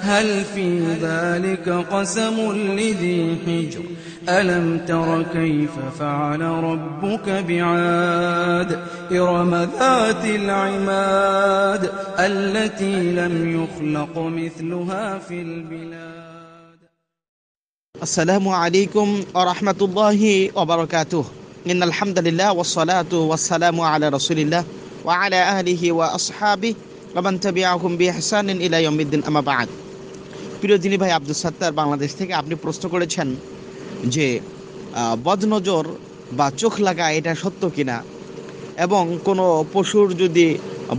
هل في ذلك قسم لذي حجر ألم تر كيف فعل ربك بعاد إرم ذات العماد التي لم يخلق مثلها في البلاد السلام عليكم ورحمة الله وبركاته إن الحمد لله والصلاة والسلام على رسول الله وعلى أهله وأصحابه ومن تبعهم بإحسان إلى يوم الدين أما بعد প্রিয় দিনী ভাই আব্দুল সাত্তার বাংলাদেশ থেকে আপনি প্রশ্ন করেছেন যে বদনজর বা চোখ লাগা এটা সত্য কিনা এবং কোনো পশুর যদি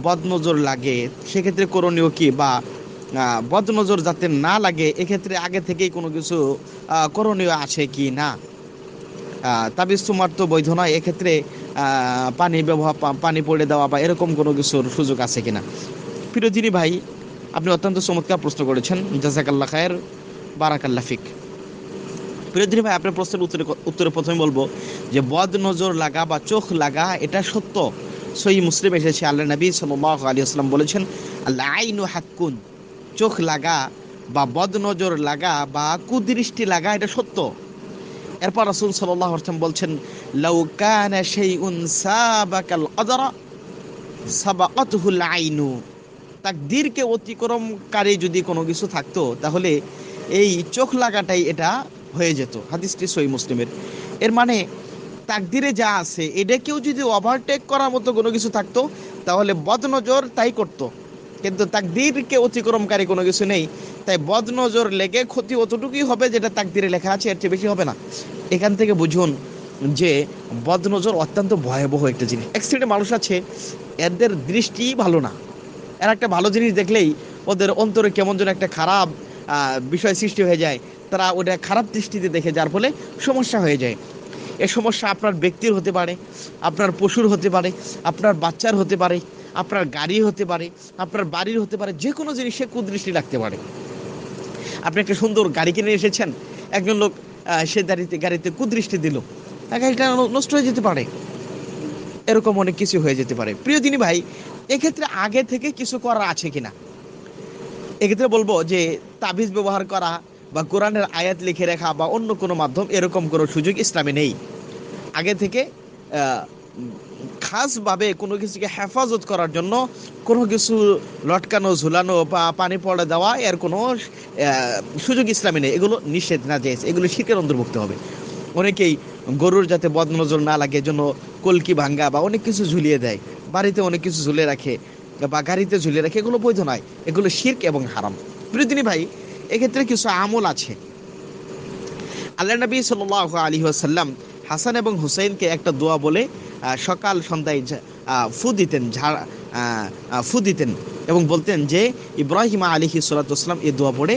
বদনজর লাগে সেক্ষেত্রে করণীয় কি বা বদনজর যাতে না লাগে এক্ষেত্রে আগে থেকেই কোনো কিছু করণীয় আছে কি না তবে সুমার তো বৈধ নয় এক্ষেত্রে পানি ব্যবহার পানি পড়ে দেওয়া বা এরকম কোনো কিছুর সুযোগ আছে কিনা প্রিয়জিনী ভাই আপনি অত্যন্ত চমৎকার প্রশ্ন করেছেন জাজাকাল্লা খায়ের বারাকাল্লা ফিক প্রিয়দিনী ভাই আপনার প্রশ্নের উত্তরে উত্তরে প্রথমে বলবো যে বদ নজর লাগা বা চোখ লাগা এটা সত্য সই মুসলিম এসেছে আল্লাহ নবী সাল্লাহ আলী আসলাম বলেছেন আল্লাহ আইনু হাক্কুন চোখ লাগা বা বদ নজর লাগা বা কুদৃষ্টি লাগা এটা সত্য এরপর রসুল সাল্লাহ আসলাম বলছেন লাউকানা সেই উন সাবাকাল অদরা সাবাকাতহুল আইনু তাকদীরকে অতিক্রমকারী যদি কোনো কিছু থাকতো তাহলে এই চোখ লাগাটাই এটা হয়ে যেত হাদিসটি সই মুসলিমের এর মানে তাকদিরে যা আছে এটাকেও যদি ওভারটেক করার মতো কোনো কিছু থাকতো তাহলে বদনজর তাই করতো কিন্তু তাকদীরকে অতিক্রমকারী কোনো কিছু নেই তাই বদনজর লেগে ক্ষতি অতটুকুই হবে যেটা তাকদিরে লেখা আছে এর চেয়ে বেশি হবে না এখান থেকে বুঝুন যে বদনজর অত্যন্ত ভয়াবহ একটা জিনিস এক মানুষ আছে এদের দৃষ্টি ভালো না এর একটা ভালো জিনিস দেখলেই ওদের অন্তরে কেমন যেন একটা খারাপ বিষয় সৃষ্টি হয়ে যায় তারা ওটা খারাপ দৃষ্টিতে দেখে যার ফলে সমস্যা হয়ে যায় এ সমস্যা আপনার ব্যক্তির হতে পারে আপনার পশুর হতে পারে আপনার বাচ্চার হতে পারে আপনার গাড়ি হতে পারে আপনার বাড়ির হতে পারে যে কোনো জিনিসে কুদৃষ্টি রাখতে পারে আপনি একটা সুন্দর গাড়ি কিনে এসেছেন একজন লোক সে গাড়িতে গাড়িতে কুদৃষ্টি দিল গাড়িটা নষ্ট হয়ে যেতে পারে এরকম অনেক কিছু হয়ে যেতে পারে প্রিয় দিনী ভাই এক্ষেত্রে আগে থেকে কিছু করা আছে কিনা এক্ষেত্রে বলবো যে তাবিজ ব্যবহার করা বা কোরআনের আয়াত লিখে রেখা বা অন্য কোনো মাধ্যম এরকম কোনো সুযোগ ইসলামে নেই আগে থেকে খাসভাবে কোনো কিছুকে হেফাজত করার জন্য কোনো কিছু লটকানো ঝুলানো বা পানি পড়ে দেওয়া এর কোনো সুযোগ ইসলামে নেই এগুলো নিষেধ না যায় এগুলো শিখের অন্তর্ভুক্ত হবে অনেকেই গরুর যাতে বদনজর না লাগে জন্য কলকি ভাঙ্গা বা অনেক কিছু ঝুলিয়ে দেয় বাড়িতে অনেক কিছু ঝুলে রাখে বা গাড়িতে ঝুলে রাখে এগুলো বৈধ নয় এগুলো শির্ক এবং হারাম প্রিয়দিনী ভাই এক্ষেত্রে কিছু আমল আছে আল্লাহ নবী সাল আলী আসাল্লাম হাসান এবং হুসাইনকে একটা দোয়া বলে সকাল সন্ধ্যায় ফু দিতেন ঝাড়া ফু দিতেন এবং বলতেন যে ইব্রাহিমা আলী সালাতাম এই দোয়া পড়ে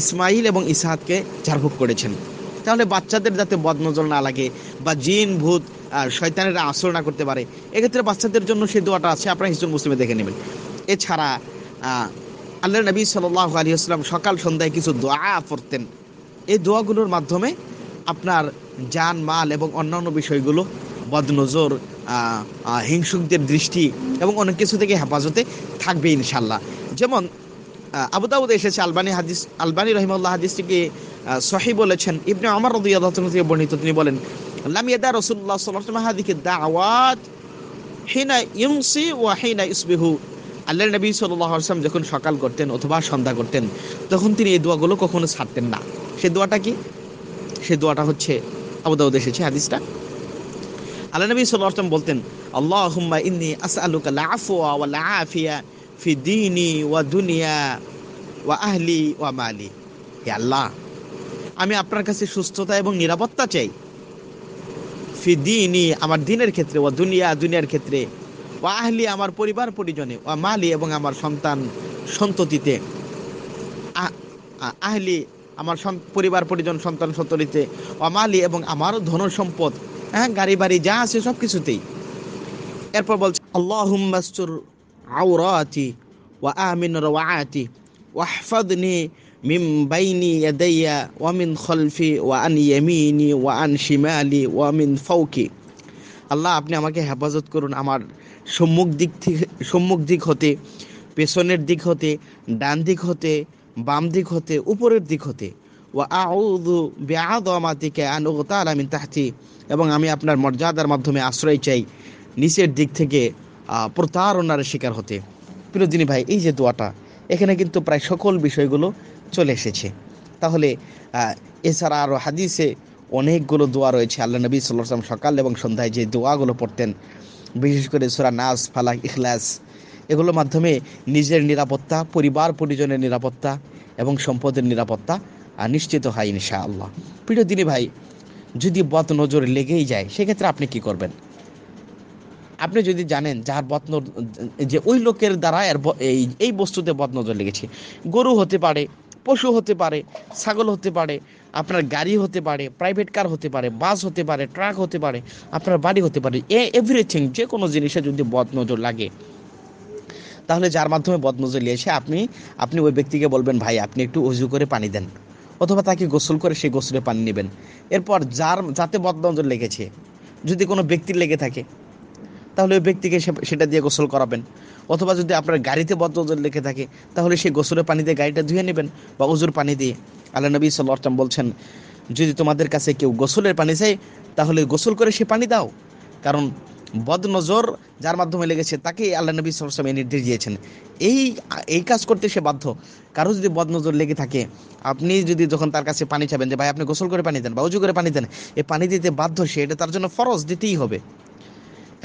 ইসমাইল এবং ইসাহাদকে ঝাড়ভুক করেছেন তাহলে বাচ্চাদের যাতে বদনজল না লাগে বা জিন ভূত শয়তানেরা আশ্রয় না করতে পারে এক্ষেত্রে বাচ্চাদের জন্য সে দোয়াটা আছে আপনারা হিজুল মুসলিমে দেখে নেবেন এছাড়া আল্লাহ নবী সাল আলী আসসালাম সকাল সন্ধ্যায় কিছু দোয়া পড়তেন এই দোয়াগুলোর মাধ্যমে আপনার যান মাল এবং অন্যান্য বিষয়গুলো বদনজর হিংসুকদের দৃষ্টি এবং অনেক কিছু থেকে হেফাজতে থাকবে ইনশাল্লাহ যেমন আবুদাবুদ এসেছে আলবানি হাদিস আলবানি রহিমুল্লাহ থেকে সহি বলেছেন ইবনে আমার রদিয়াল্লাহ থেকে বর্ণিত তিনি বলেন লামিয়াদা রসুল্লাহ সাল্লাহ হাদিকে দাওয়াত হিনা ইউমসি ওয়া হিনা ইসবিহু আল্লাহ নবী সাল্লাহ আসলাম যখন সকাল করতেন অথবা সন্ধ্যা করতেন তখন তিনি এই দোয়াগুলো কখনো ছাড়তেন না সে দোয়াটা কি সে দোয়াটা হচ্ছে আবুদাউদ এসেছে হাদিসটা আল্লাহ নবী সাল্লাহ আসলাম বলতেন আল্লাহ হুম্মা ইন্নি আসআলুকা লাআফুয়া ওয়া লাআফিয়া ফি দীনি ওয়া দুনিয়া ওয়া আহলি ওয়া মালি হে আল্লাহ আমি আপনার কাছে সুস্থতা এবং নিরাপত্তা চাই ফি দিনই আমার দিনের ক্ষেত্রে ও দুনিয়া দুনিয়ার ক্ষেত্রে ও আহলি আমার পরিবার পরিজনে ও মালি এবং আমার সন্তান সন্ততিতে আহলি আমার পরিবার পরিজন সন্তান সন্ততিতে ও মালি এবং আমার ধন সম্পদ হ্যাঁ গাড়ি বাড়ি যা আছে সব কিছুতেই এরপর বলছে আল্লাহুম্মাস্তুর আওরাতি ওয়া আমিন রাওয়াতি ওয়াহফাদনি মিম বাইনি ইয়াদাইয়া ওয়ামিন খলফি ওয়া আন ইয়ামিনি ওয়া আন শিমালি ওয়ামিন ফাউকি আল্লাহ আপনি আমাকে হেফাজত করুন আমার সম্মুখ দিক থেকে সম্মুখ দিক হতে পেছনের দিক হতে ডান দিক হতে বাম দিক হতে উপরের দিক হতে ও আউদু বেআমাতিকে তার আমি তাহতি এবং আমি আপনার মর্যাদার মাধ্যমে আশ্রয় চাই নিচের দিক থেকে প্রতারণার শিকার হতে প্রিয়দিনী ভাই এই যে দোয়াটা এখানে কিন্তু প্রায় সকল বিষয়গুলো চলে এসেছে তাহলে এছাড়া আরও হাদিসে অনেকগুলো দোয়া রয়েছে আল্লাহ নবী সাল্লাম সকাল এবং সন্ধ্যায় যে দোয়াগুলো পড়তেন বিশেষ করে সুরা নাস ফালাক ইখলাস এগুলোর মাধ্যমে নিজের নিরাপত্তা পরিবার পরিজনের নিরাপত্তা এবং সম্পদের নিরাপত্তা নিশ্চিত হয় ইনশা আল্লাহ প্রিয় দিনী ভাই যদি বদ নজর লেগেই যায় সেক্ষেত্রে আপনি কি করবেন আপনি যদি জানেন যার বত্ন যে ওই লোকের দ্বারা এর এই এই বস্তুতে বদনজর লেগেছে গরু হতে পারে পশু হতে পারে ছাগল হতে পারে আপনার গাড়ি হতে পারে প্রাইভেট কার হতে পারে বাস হতে পারে ট্রাক হতে পারে আপনার বাড়ি হতে পারে এ এভরিথিং যে কোনো জিনিসে যদি বদনজর লাগে তাহলে যার মাধ্যমে বদনজর লিয়েছে আপনি আপনি ওই ব্যক্তিকে বলবেন ভাই আপনি একটু উজু করে পানি দেন অথবা তাকে গোসল করে সেই গোসলে পানি নেবেন এরপর যার যাতে বদনজর লেগেছে যদি কোনো ব্যক্তির লেগে থাকে তাহলে ওই ব্যক্তিকে সেটা দিয়ে গোসল করাবেন অথবা যদি আপনার গাড়িতে বদনজর লেগে থাকে তাহলে সেই গোসলের পানিতে গাড়িটা ধুয়ে নেবেন বা উজুর পানি দিয়ে আল্লাহ নবী সাল্লাম বলছেন যদি তোমাদের কাছে কেউ গোসলের পানি চাই তাহলে গোসল করে সে পানি দাও কারণ বদনজর যার মাধ্যমে লেগেছে তাকে আল্লাহ নবী সরসম এই নির্দেশ দিয়েছেন এই এই কাজ করতে সে বাধ্য কারো যদি বদনজর লেগে থাকে আপনি যদি যখন তার কাছে পানি চাবেন যে ভাই আপনি গোসল করে পানি দেন বা উজু করে পানি দেন এই পানি দিতে বাধ্য সে এটা তার জন্য ফরজ দিতেই হবে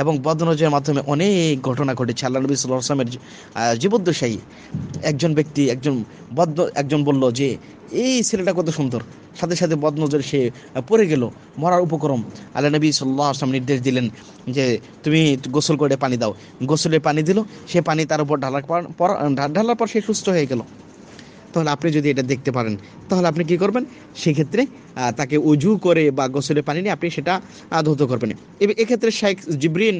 এবং বদনজের মাধ্যমে অনেক ঘটনা ঘটেছে আল্লাহ নবী আসলামের জীবদ্দশাই একজন ব্যক্তি একজন বদ একজন বলল যে এই ছেলেটা কত সুন্দর সাথে সাথে বদনজর সে পড়ে গেল মরার উপক্রম আল্লাহ নবী সাল্লাহ আসলাম নির্দেশ দিলেন যে তুমি গোসল করে পানি দাও গোসলে পানি দিল সে পানি তার উপর ঢালার পর ঢালার পর সে সুস্থ হয়ে গেল তাহলে আপনি যদি এটা দেখতে পারেন তাহলে আপনি কি করবেন সেক্ষেত্রে তাকে উজু করে বা গোসলে পানি নিয়ে আপনি সেটা ধৌত করবেন এক্ষেত্রে শেখ জিবরিন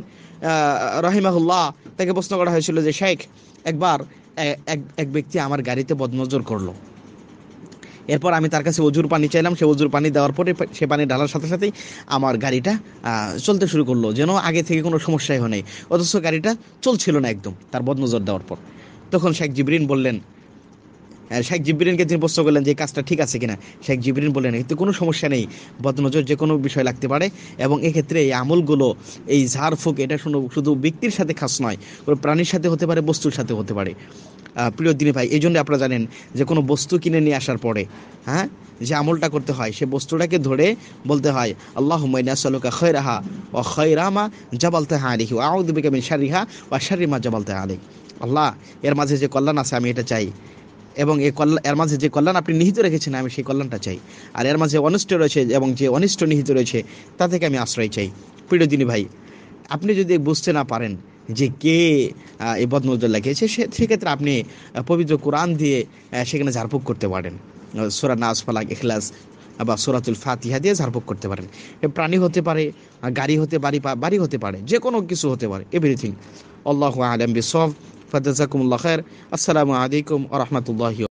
রহিমাহুল্লাহ তাকে প্রশ্ন করা হয়েছিল যে শেখ একবার এক ব্যক্তি আমার গাড়িতে বদনজর করলো এরপর আমি তার কাছে অজুর পানি চাইলাম সে অজুর পানি দেওয়ার পরে সে পানি ঢালার সাথে সাথেই আমার গাড়িটা চলতে শুরু করলো যেন আগে থেকে কোনো সমস্যাই হয় নাই অথচ গাড়িটা চলছিল না একদম তার বদনজর দেওয়ার পর তখন শেখ জিবরিন বললেন শেখ জিবরিনকে তিনি প্রশ্ন করলেন যে কাজটা ঠিক আছে কিনা শেখ জিবিরিন বললেন এতে কোনো সমস্যা নেই বদনজর যে কোনো বিষয় লাগতে পারে এবং এক্ষেত্রে এই আমলগুলো এই ঝাড়ফুঁক এটা শুধু ব্যক্তির সাথে খাস নয় কোনো প্রাণীর সাথে হতে পারে বস্তুর সাথে হতে পারে প্রিয় দিনে ভাই এই জন্য আপনারা জানেন যে কোনো বস্তু কিনে নিয়ে আসার পরে হ্যাঁ যে আমলটা করতে হয় সে বস্তুটাকে ধরে বলতে হয় আল্লাহ মাইনাসলুকা খৈরাহা ও খৈরামা জবালতেহা আলিহি আউদ্দিকা মিন শারিহা ও শারিমা হা আলিক আল্লাহ এর মাঝে যে কল্যাণ আছে আমি এটা চাই এবং এই কল্যাণ এর মাঝে যে কল্যাণ আপনি নিহিত রেখেছেন আমি সেই কল্যাণটা চাই আর এর মাঝে অনিষ্ট রয়েছে এবং যে অনিষ্ট নিহিত রয়েছে তা থেকে আমি আশ্রয় চাই প্রিয়দিনী ভাই আপনি যদি বুঝতে না পারেন যে কে এই বদনজর লাগিয়েছে সে সেক্ষেত্রে আপনি পবিত্র কোরআন দিয়ে সেখানে ঝাড়ফুক করতে পারেন সোরা নাজ ফালাক এখলাস বা সোরাতুল ফাতিহা দিয়ে ঝাড়ফুক করতে পারেন প্রাণী হতে পারে গাড়ি হতে বাড়ি বাড়ি হতে পারে যে কোনো কিছু হতে পারে এভরিথিং আল্লাহ আলম বিসব فجزاكم الله خير السلام عليكم ورحمة الله وبركاته